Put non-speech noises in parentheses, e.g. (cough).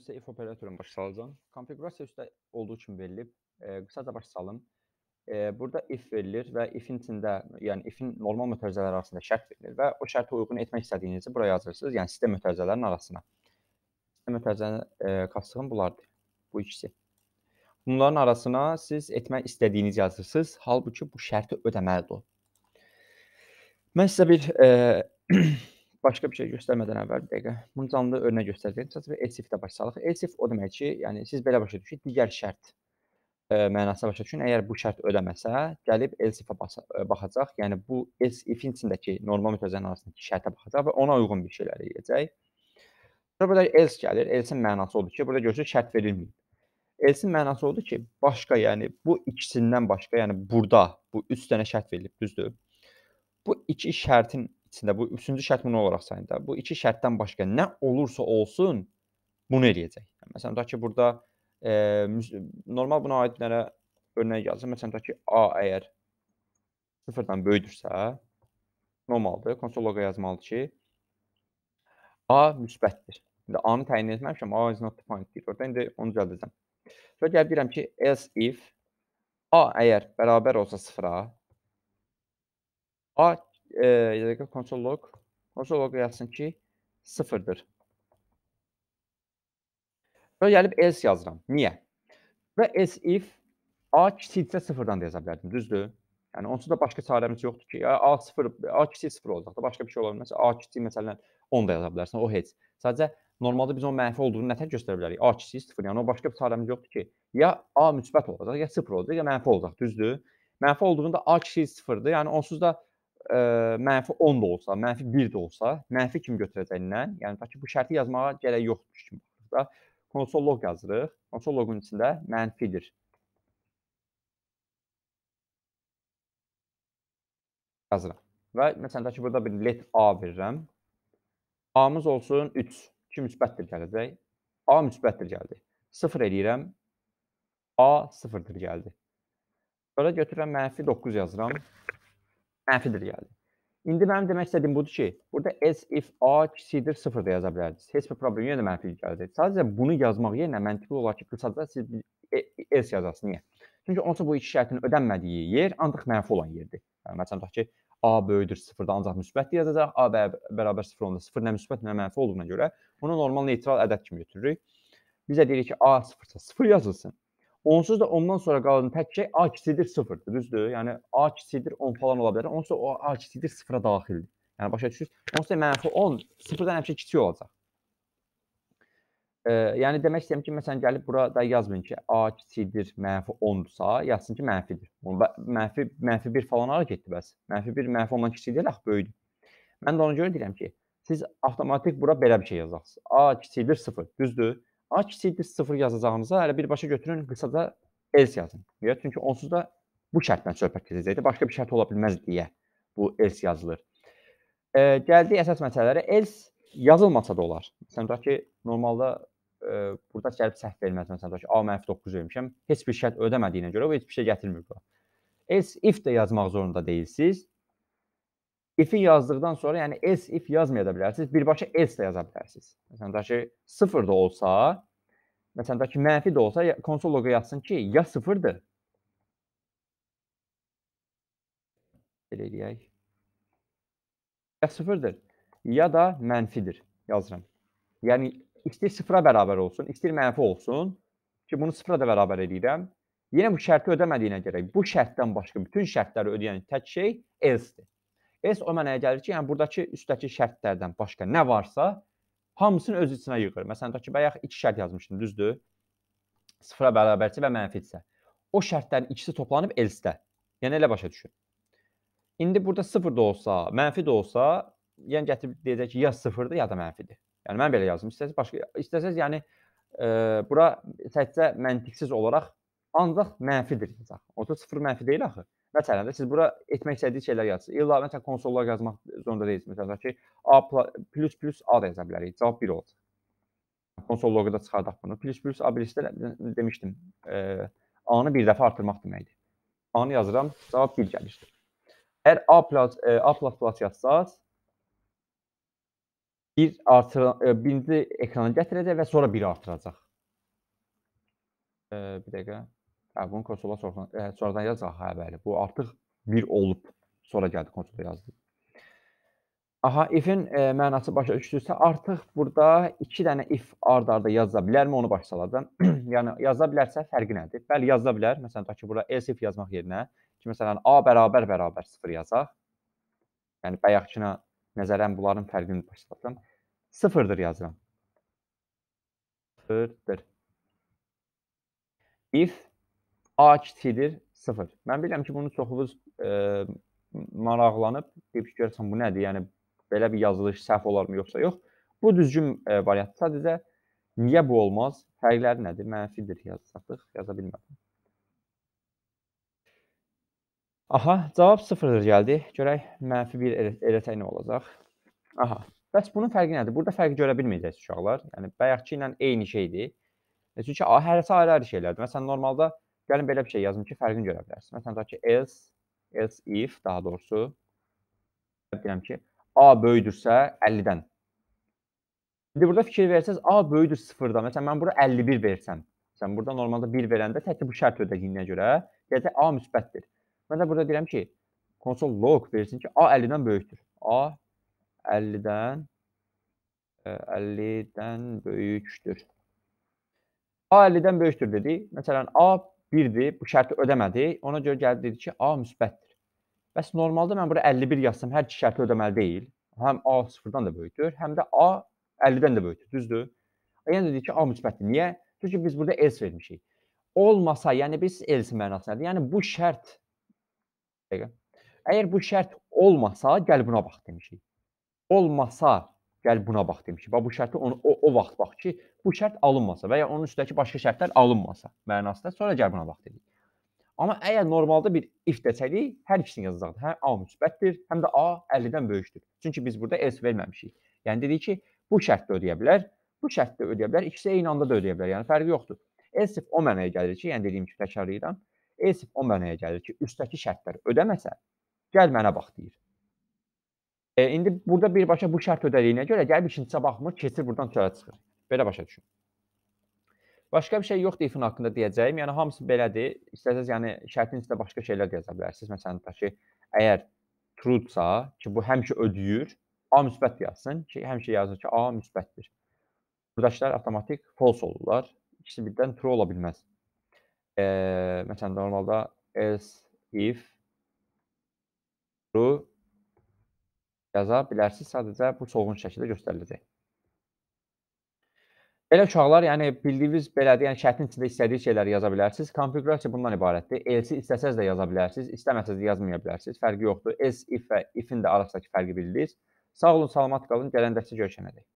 üstə if operatorunu başa salacağam. Konfiqurasiya üstə olduğu kimi verilib. E, qısaca başa salım. E, burada if verilir və if-in içində, yəni if-in normal mötərizələr arasında şərt verilir və o şərtə uyğun etmək istədiyinizi bura yazırsınız, yəni sistem mötərizələrinin arasına. Sistem mötərizənin e, kastığım bunlardır. Bu ikisi. Bunların arasına siz etmək istədiyiniz yazırsınız. Halbuki bu şərti ödəməlidir o. Mən sizə bir e, başqa bir şey göstərmədən əvvəl bir dəqiqə. Bunu canlı örnək göstərəcəyəm. Sadəcə ELSIF-də başsalıq. ELSIF o demək ki, yəni siz belə başa düşün, digər şərt ə, e, mənasına başa düşün. Əgər bu şərt ödəməsə, gəlib ELSIF-ə e, baxacaq. Yəni bu ELSIF-in içindəki normal mütəzənin arasındakı şərtə baxacaq və ona uyğun bir şeylər eləyəcək. Sonra burada else gəlir. Else-in mənası odur ki, burada görürsüz şərt verilmir. Else-in mənası odur ki, başqa, yəni bu ikisindən başqa, yəni burada bu 3 dənə şərt verilib, düzdür? Bu iki şərtin içində bu üçüncü şərt bunu olaraq sayın da. Bu iki şərtdən başqa nə olursa olsun bunu eləyəcək. Yəni məsələn, tutaq ki, burada e, normal buna aid bir örnək yazılır. Məsələn, tutaq ki, A əgər sıfırdan böyüdürsə, normaldır. Konsol loqa yazmalıdır ki, A müsbətdir. İndi A-nı təyin etməmişəm, A is not defined deyir. Orda indi onu düzəldəcəm. Sonra gəlib deyirəm ki, else if A əgər bərabər olsa sıfıra, A e, console log console log yazsın ki, sıfırdır. Və gəlib else yazıram. Niyə? Və else if a kiçikdirsə sıfırdan da yaza bilərdim, düzdür? Yəni onsuz da başqa çarəmiz yoxdur ki, a 0 a kiçik 0 olacaq da başqa bir şey ola bilməz. A kiçik məsələn 10 da yaza bilərsən, o heç. Sadəcə normalda biz onun mənfi olduğunu nətər göstərə bilərik? A kiçik 0, yəni o başqa bir çarəmiz yoxdur ki, ya a müsbət olacaq, ya 0 olacaq, ya mənfi olacaq, düzdür? Mənfi olduğunda a kiçik 0-dır. Yəni onsuz da ə, mənfi 10 da olsa, mənfi 1 də olsa, mənfi kimi götürəcəyindən, yəni ta ki bu şərti yazmağa gərək yoxdur kimi baxırıq da. Konsolog yazırıq. Konsologun içində mənfidir. Yazıram. Və məsələn ta ki burada bir let A verirəm. A-mız olsun 3. 2 müsbətdir gələcək. A müsbətdir gəldi. 0 eləyirəm. A 0-dır gəldi. Sonra götürürəm mənfi 9 yazıram mənfidir yəni. İndi mənim demək istədiyim budur ki, burada as if a kiçikdir 0 da yaza bilərdiniz. Heç bir problem yenə mənfi gələcək. Sadəcə bunu yazmaq yerinə məntiqli olar ki, qısaca siz e, s yazasınız. Niyə? Çünki onsuz bu iki şərtin ödənmədiyi yer ancaq mənfi olan yerdir. Yəni məsələn tutaq ki, a böyükdür 0-da ancaq müsbətdir yazacaq, a bərabər 0 onda 0 nə müsbət nə mənfi olduğuna görə bunu normal neytral ədəd kimi götürürük. Bizə deyirik ki, a 0-sa 0 yazılsın. Onsuz da ondan sonra qalan tək şey A kiçildir 0-dır, düzdür? Yəni A kiçildir 10 falan ola bilər. Onsuz o A kiçildir 0-a daxildir. Yəni başa düşürsüz? Onsuz da mənfi 10 0-dan həmişə kiçik olacaq. E, yəni demək istəyirəm ki, məsələn gəlib bura da yazmayın ki, A kiçildir mənfi 10-dursa, yazsın ki, mənfidir. Mənfi mənfi 1 falan ara getdi bəs. Mənfi 1 mənfi 10-dan kiçik deyil, axı böyükdür. Mən də ona görə deyirəm ki, siz avtomatik bura belə bir şey yazasınız. A kiçildir 0, düzdür? A-0 yazacağınıza hələ birbaşa götürün, qısaca else yazın. Niyə? Çünki onsuz da bu şərtdən söhbət gedəcəkdi. Başqa bir şərt ola bilməz deyə bu else yazılır. E, gəldik əsas məsələlərə. Else yazılmasa da olar. Məsələn, tutaq ki, normalda e, burada gəlib səhv verməz. Məsələn, tutaq ki, A mənfi 9 vermişəm. Heç bir şərt ödəmədiyinə görə o heç bir şey gətirmir bura. Else if də yazmaq zorunda deyilsiniz if-i yazdıqdan sonra, yəni else if yazmaya da bilərsiniz, birbaşa else də yaza bilərsiniz. Məsələn, da ki, 0 da olsa, məsələn, da ki, mənfi də olsa, konsol loqu yazsın ki, ya 0-dır. Belə eləyək. Ya 0-dır, ya da mənfidir yazıram. Yəni istəyir 0-a bərabər olsun, istəyir mənfi olsun ki, bunu 0-a da bərabər eləyirəm. Yenə bu şərti ödəmədiyinə görə bu şərtdən başqa bütün şərtləri ödəyən tək şey else-dir. S o mənaya gəlir ki, yəni burdakı üstdəki şərtlərdən başqa nə varsa, hamısını öz içinə yığır. Məsələn, tutaq ki, bayaq iki şərt yazmışdım, düzdür? Sıfıra bərabərçi və mənfi isə. O şərtlərin ikisi toplanıb else-də. Yəni elə başa düşün. İndi burada sıfır da olsa, mənfi də olsa, yəni gətirib deyəcək ki, ya sıfırdır, ya da mənfidir. Yəni mən belə yazdım. İstəsəz başqa istəsəz yəni e, bura təkcə məntiqsiz olaraq ancaq mənfidir yazaq. Orda sıfır mənfi deyil axı. Məsələn, də siz bura etmək istədiyiniz şeylər yazırsınız. İlla məsələn konsollar yazmaq zorunda deyilsiniz. Məsələn ki, A++ A da yaza bilərik. Cavab 1 olacaq. Konsol loqu da çıxardaq bunu. Plus plus A bilistə demişdim. E, A-nı bir dəfə artırmaq deməkdir. A-nı yazıram, cavab 1 gəlir. Əgər A plus e, A plus plus yazsaz, bir artır e, birinci ekrana gətirəcək və sonra bir artıracaq. E, bir dəqiqə. Hə, bunu konsola sonradan, e, sonradan yazacaq. Hə, bəli. Bu artıq 1 olub. Sonra gəldi konsola yazdı. Aha, if-in e, mənası başa düşdünüzsə, artıq burada 2 dənə if ard-arda yaza bilərmi onu başa salacam. (clears throat) yəni yaza bilərsə fərqi nədir? Bəli, yaza bilər. Məsələn, tutaq ki, bura else if yazmaq yerinə ki, məsələn, a bərabər bərabər 0 yazaq. Yəni bayaqçına nəzərən bunların fərqini başa salacam. 0-dır yazıram. 0-dır. If A kiçidir 0. Mən bilirəm ki, bunu çoxunuz e, maraqlanıb deyib ki, görəsən bu nədir? Yəni belə bir yazılış səhv olarmı yoxsa yox? Bu düzgün e, variant. Sadəcə niyə bu olmaz? Fərqləri nədir? Mənfidir yazsaqdıq, yaza bilmədim. Aha, cavab 0 gəldi. Görək mənfi 1 elə, eləsə nə olacaq? Aha. Bəs bunun fərqi nədir? Burada fərqi görə bilməyəcəksiniz uşaqlar. Yəni bayaqki ilə eyni şeydir. E, çünki A hərəsi ayrı-ayrı şeylərdir. Məsələn, normalda Gəlin belə bir şey yazın ki, fərqini görə bilərsiniz. Məsələn, tutaq ki, else, else if daha doğrusu deyirəm ki, A böyüdürsə 50-dən. İndi burada fikir versəz A böyüdür 0-dan. Məsələn, mən bura 51 versəm, məsələn, burada normalda 1 verəndə təkcə bu şərt ödədiyinə görə deyəcək A müsbətdir. Mən də burada deyirəm ki, konsol log versin ki, A 50-dən böyükdür. A 50-dən 50-dən e, böyükdür. A 50-dən böyükdür dedi. Məsələn, A 1-dir, bu şərti ödəmədi. Ona görə gəldi dedi ki, A müsbətdir. Bəs normalda mən bura 51 yazsam hər iki şərti ödəməli deyil. Həm A sıfırdan da böyükdür, həm də A 50-dən də böyükdür, düzdür? E, yəni dedik ki, A müsbətdir. Niyə? Çünki biz burada else vermişik. Olmasa, yəni biz else mənası nədir? Yəni bu şərt Dəqiqə. Əgər bu şərt olmasa, gəl buna bax demişik. Olmasa gəl buna bax deyim ki, bax bu şərti onu o, o vaxt bax ki, bu şərt alınmasa və ya onun üstəki başqa şərtlər alınmasa mənasında sonra gəl buna bax dedik. Amma əgər normalda bir if desəydik, hər ikisini yazacaqdı. Həm A müsbətdir, həm də A 50-dən böyükdür. Çünki biz burada else verməmişik. Yəni dedik ki, bu şərtdə ödəyə bilər, bu şərtdə ödəyə bilər, ikisi eyni anda da ödəyə bilər. Yəni fərqi yoxdur. Else o mənaya gəlir ki, yəni dediyim kimi təkrarlayıram. Else o mənaya gəlir ki, üstdəki şərtlər ödəməsə, gəl mənə bax deyir. E, indi burada birbaşa bu şərt ödəliyinə görə gəlib ikincisə baxmır, keçir burdan çölə çıxır. Belə başa düşün. Başqa bir şey yoxdur ifin haqqında deyəcəyim. Yəni hamısı belədir. İstəsəz yəni şərtin içində başqa şeylər də yaza bilərsiniz. Məsələn, tutaq ki, əgər true-sa ki, bu həmişə ödəyir, A müsbət yazsın ki, həmişə yazır ki, A müsbətdir. Buradakılar avtomatik false olurlar. İkisi birdən true ola bilməz. E, məsələn, normalda else if true yaza bilərsiniz. Sadəcə bu solğun şəkildə göstəriləcək. Belə uşaqlar, yəni bildiyiniz belədir, yəni şərtin içində istədiyiniz şeyləri yaza bilərsiniz. Konfiqurasiya bundan ibarətdir. Else istəsəz də yaza bilərsiniz, istəməsəz də yazmaya bilərsiniz. Fərqi yoxdur. Else, if və if-in də arasındakı fərqi bildiniz. Sağ olun, salamat qalın. Gələn dərsdə görüşənədək.